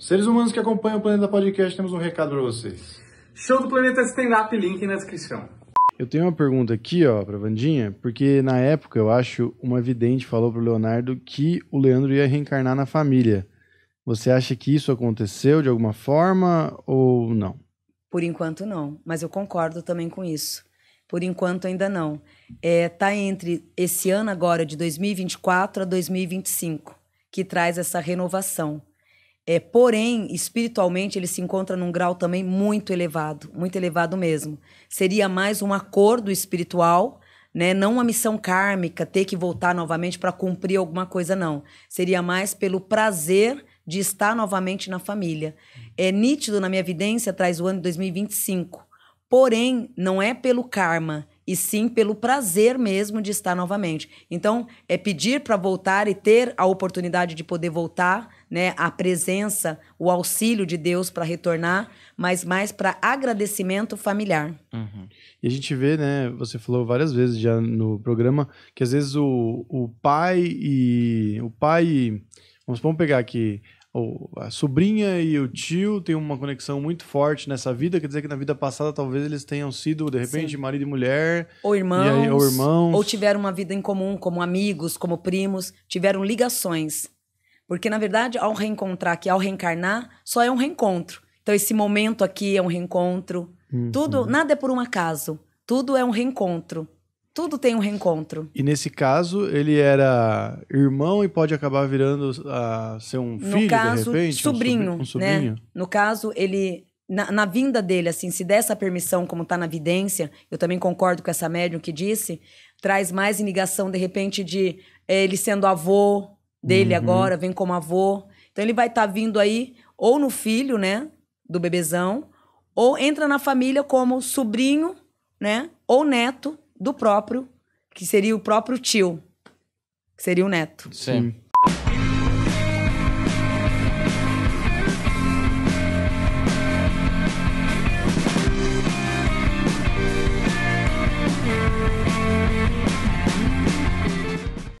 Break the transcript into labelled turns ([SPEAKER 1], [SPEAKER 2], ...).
[SPEAKER 1] Seres humanos que acompanham o Planeta Podcast, temos um recado para vocês. Show do Planeta Stand Up, link na descrição. Eu tenho uma pergunta aqui, ó, pra Vandinha, porque na época, eu acho, uma vidente falou pro Leonardo que o Leandro ia reencarnar na família. Você acha que isso aconteceu de alguma forma ou não?
[SPEAKER 2] Por enquanto não, mas eu concordo também com isso. Por enquanto ainda não. É, tá entre esse ano agora de 2024 a 2025 que traz essa renovação. É, porém, espiritualmente, ele se encontra num grau também muito elevado, muito elevado mesmo. Seria mais um acordo espiritual, né? não uma missão kármica, ter que voltar novamente para cumprir alguma coisa, não. Seria mais pelo prazer de estar novamente na família. É nítido na minha evidência, traz o ano de 2025. Porém, não é pelo karma, e sim pelo prazer mesmo de estar novamente. Então, é pedir para voltar e ter a oportunidade de poder voltar, né, a presença, o auxílio de Deus para retornar, mas mais para agradecimento familiar.
[SPEAKER 1] Uhum. E a gente vê, né, você falou várias vezes já no programa que às vezes o, o pai e o pai e, vamos, vamos pegar aqui ou a sobrinha e o tio têm uma conexão muito forte nessa vida, quer dizer que na vida passada talvez eles tenham sido, de repente, Sim. marido e mulher. Ou irmãos, e aí, ou irmãos. Ou
[SPEAKER 2] tiveram uma vida em comum, como amigos, como primos, tiveram ligações. Porque, na verdade, ao reencontrar aqui, ao reencarnar, só é um reencontro. Então, esse momento aqui é um reencontro. Uhum. Tudo, nada é por um acaso. Tudo é um reencontro tudo tem um reencontro.
[SPEAKER 1] E nesse caso, ele era irmão e pode acabar virando a ah, ser um no filho, caso, de repente? Sobrinho, um sobrinho, né? um sobrinho.
[SPEAKER 2] No caso, ele... Na, na, vinda dele, assim, se dessa permissão, como está na vidência, eu também concordo com essa médium que disse, traz mais ligação, de repente, de é, ele sendo avô dele uhum. agora, vem como avô. Então, ele vai estar tá vindo aí, ou no filho, né, do bebezão, ou entra na família como sobrinho, né, ou neto, do próprio, que seria o próprio tio, que seria o neto.
[SPEAKER 1] Sim.